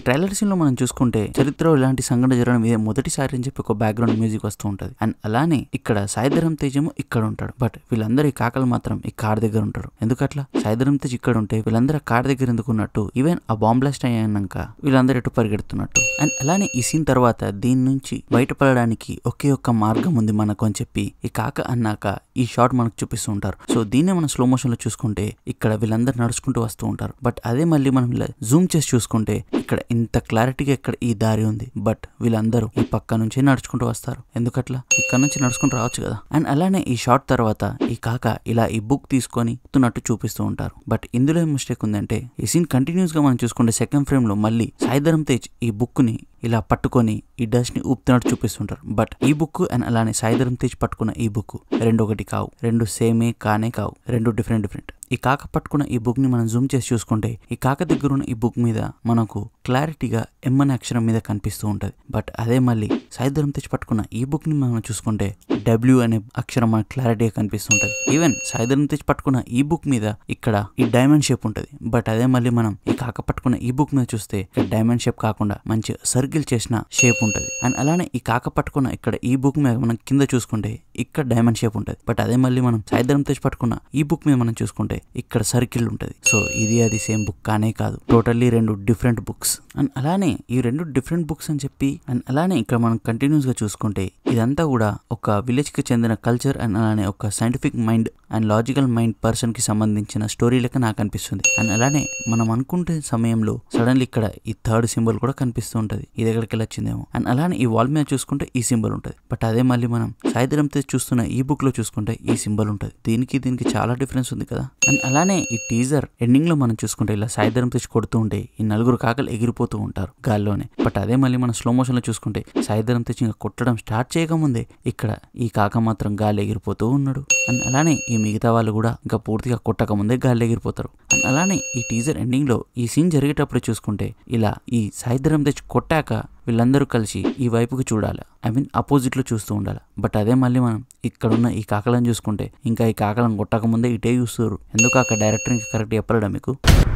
ఈ trailer scene లో మనం చూసుకుంటే చరిత్ర ఇలాంటి సంఘటన జరగడం ఇదే మొదటిసారి అని చెప్పి ఒక బ్యాక్గ్రౌండ్ మ్యూజిక్ వస్తూ ఉంటుంది అండ్ అలానే ఇక్కడ సాయిధరం తేజము ఇక్కడ ఉంటాడు బట్ వీళ్ళందరి కాకలు మాత్రం ఈ కార్ దగ్గర ఉంటాడు ఎందుకట్లా సాయిధరం తేజ్ ఇక్కడ ఉంటే వీళ్ళందరూ కార్ దగ్గర ఎందుకు ఉన్నట్టు ఈవెన్ ఆ బాంబ్ బ్లాస్ట్ అయ్యాక వీళ్ళందరూ ఎటు పరిగెడుతున్నట్టు అండ్ అలానే ఈ సీన్ తర్వాత దీని నుంచి బయటపడడానికి ఒకే ఒక్క మార్గం ఉంది మనకు అని చెప్పి ఈ కాక అన్నాక ఈ షార్ట్ మనకు చూపిస్తూ ఉంటారు సో దీన్నే మనం స్లో మోషన్ లో చూసుకుంటే ఇక్కడ వీళ్ళందరూ నడుచుకుంటూ వస్తూ ఉంటారు బట్ అదే మళ్ళీ మనం జూమ్ చేసి చూసుకుంటే ఇక్కడ ఇంత క్లారిటీగా ఇక్కడ ఈ దారి ఉంది బట్ వీళ్ళందరూ ఈ పక్క నుంచి నడుచుకుంటూ వస్తారు ఎందుకట్లా ఇక్కడ నుంచి నడుచుకుంటూ రావచ్చు కదా అండ్ అలానే ఈ షార్ట్ తర్వాత ఈ కాక ఇలా ఈ బుక్ తీసుకొని తున్నట్టు చూపిస్తూ ఉంటారు బట్ ఇందులో ఏం మిస్టేక్ ఉందంటే ఈ సీన్ కంటిన్యూస్ గా మనం చూసుకుంటే సెకండ్ ఫ్రేమ్ లో మళ్ళీ సాయిధరం తేజ్ ఈ బుక్ ని ఇలా పట్టుకొని ఈ డస్ట్ ని ఊపుతున్నట్టు చూపిస్తుంటారు బట్ ఈ బుక్ అండ్ అలానే సాయిధరం తేజ్ పట్టుకున్న ఈ బుక్ రెండు ఒకటి కావు రెండు సేమే కానే కావు రెండు డిఫరెంట్ డిఫరెంట్ ఈ కాక పట్టుకున్న ఈ బుక్ ని మనం జూమ్ చేసి చూసుకుంటే ఈ కాక దగ్గర ఉన్న ఈ బుక్ మీద మనకు క్లారిటీగా ఎం అనే అక్షరం మీద కనిపిస్తూ ఉంటుంది బట్ అదే మళ్ళీ సాయిధరం తెచ్చి పట్టుకున్న ఈ బుక్ ని మనం చూసుకుంటే డబ్ల్యూ అనే అక్షరం మనకు క్లారిటీగా కనిపిస్తుంటది ఈవెన్ సాయిధరం తెచ్చి పట్టుకున్న ఈ బుక్ మీద ఇక్కడ ఈ డైమండ్ షేప్ ఉంటుంది బట్ అదే మళ్ళీ మనం ఈ కాక పట్టుకున్న ఈ బుక్ మీద చూస్తే ఇక్కడ డైమండ్ షేప్ కాకుండా మంచి సర్కిల్ చేసిన షేప్ ఉంటుంది అండ్ అలానే ఈ కాక పట్టుకున్న ఇక్కడ ఈ బుక్ మీద మనం కింద చూసుకుంటే ఇక్కడ డైమండ్ షేప్ ఉంటుంది బట్ అదే మళ్ళీ మనం సాయంత్రం తెచ్చి పట్టుకున్న ఈ బుక్ మీద మనం చూసుకుంటే ఇక్కడ సర్కిల్ ఉంటుంది సో ఇది అది సేమ్ బుక్ కానే కాదు టోటల్లీ రెండు డిఫరెంట్ బుక్స్ అండ్ అలానే ఈ రెండు డిఫరెంట్ బుక్స్ అని చెప్పి అండ్ అలానే ఇక్కడ మనం కంటిన్యూస్ గా చూసుకుంటే ఇదంతా కూడా ఒక విలేజ్ కి చెందిన కల్చర్ అండ్ అలానే ఒక scientific mind and logical mind person కి సంబంధించిన స్టోరీ లెక్క నాకు అనిపిస్తుంది అండ్ అలానే మనం అనుకుంటే సమయంలో సడన్లీ ఇక్కడ ఈ థర్డ్ సింబల్ కూడా కనిపిస్తూ ఉంటుంది ఇది ఎక్కడికి వచ్చిందేమో అండ్ అలానే ఈ వాల్ మీద చూసుకుంటే ఈ సింబల్ ఉంటుంది బట్ అదే మళ్ళీ మనం సాయంత్రం చూస్తున్న ఈ బుక్ లో చూసుకుంటే ఈ సింబల్ ఉంటుంది దీనికి దీనికి చాలా డిఫరెన్స్ ఉంది కదా అండ్ అలానే ఈ టీజర్ ఎండింగ్ లో మనం చూసుకుంటే ఇలా సాయిధరం తెచ్చి కొడుతూ ఉంటే ఈ నలుగురు కాకలు ఎగిరిపోతూ ఉంటారు గాల్లోనే బట్ అదే మళ్ళీ మనం స్లో మోషన్ లో చూసుకుంటే సాయిధరం తెచ్చి ఇంకా కొట్టడం స్టార్ట్ చేయకముందే ఇక్కడ ఈ కాక మాత్రం గాలి ఎగిరిపోతూ ఉన్నాడు అండ్ అలానే ఈ మిగతా వాళ్ళు కూడా ఇంకా పూర్తిగా కొట్టక ముందే గాలి ఎగిరిపోతారు అలానే ఈ టీజర్ ఎండింగ్లో ఈ సీన్ జరిగేటప్పుడు చూసుకుంటే ఇలా ఈ సాయిధరం తెచ్చి కొట్టాక వీళ్ళందరూ కలిసి ఈ వైపుకి చూడాలి ఐ మీన్ అపోజిట్లో చూస్తూ ఉండాలి బట్ అదే మళ్ళీ మనం ఇక్కడున్న ఈ కాకలను చూసుకుంటే ఇంకా ఈ కాకలను ముందే ఇటే చూస్తారు ఎందుకు అక్కడ డైరెక్టర్ ఇంకా కరెక్ట్ చెప్పలేడా మీకు